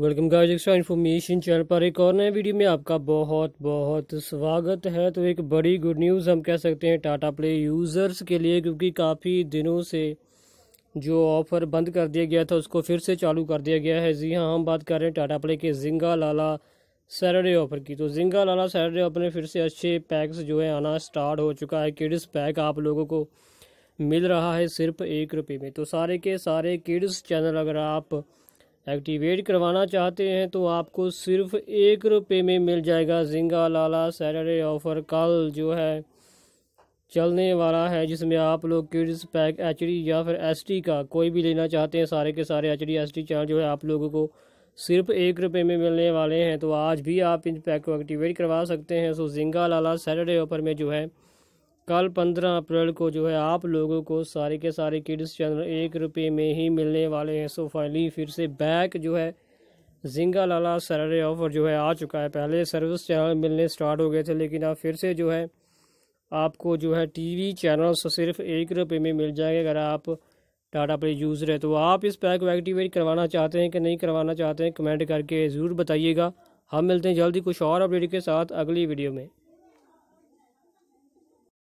welcome guys extra information channel पर एक और नए वीडियो में आपका बहुत बहुत स्वागत है तो एक बड़ी गुड न्यूज़ हम कह सकते हैं टाटा प्ले यूज़र्स के लिए क्योंकि काफ़ी दिनों से जो ऑफ़र बंद कर दिया गया था उसको फिर से चालू कर दिया गया है जी हाँ हम बात कर रहे हैं टाटा प्ले के जिंगा लाला सैटरडे ऑफ़र की तो जिंगा लाला सैटरडे ऑफ़र में फिर से अच्छे पैक्स जो है आना स्टार्ट हो चुका है किड्स पैक आप लोगों को मिल रहा है सिर्फ एक रुपये में तो सारे के सारे किड्स चैनल अगर आप एक्टिवेट करवाना चाहते हैं तो आपको सिर्फ एक रुपये में मिल जाएगा जिंगा लाला सैटरडे ऑफ़र कल जो है चलने वाला है जिसमें आप लोग किड्स पैक एच या फिर एस का कोई भी लेना चाहते हैं सारे के सारे एच डी एस चार्ज जो है आप लोगों को सिर्फ एक रुपये में मिलने वाले हैं तो आज भी आप इन पैक को एक्टिवेट करवा सकते हैं सो जिंगा लाला सैटरडे ऑफर में जो है कल पंद्रह अप्रैल को जो है आप लोगों को सारे के सारे किड्स चैनल एक रुपये में ही मिलने वाले हैं सो फाइनली फिर से बैक जो है जिंगा लाला सैटरडे ऑफर जो है आ चुका है पहले सर्विस चैनल मिलने स्टार्ट हो गए थे लेकिन अब फिर से जो है आपको जो है टीवी चैनल्स तो सिर्फ एक रुपये में मिल जाएंगे अगर आप डाटा प्ले यूज़र है तो आप इस पैक को एक्टिवेट करवाना चाहते हैं कि नहीं करवाना चाहते हैं कमेंट करके ज़रूर बताइएगा हम मिलते हैं जल्दी कुछ और अपडेट के साथ अगली वीडियो में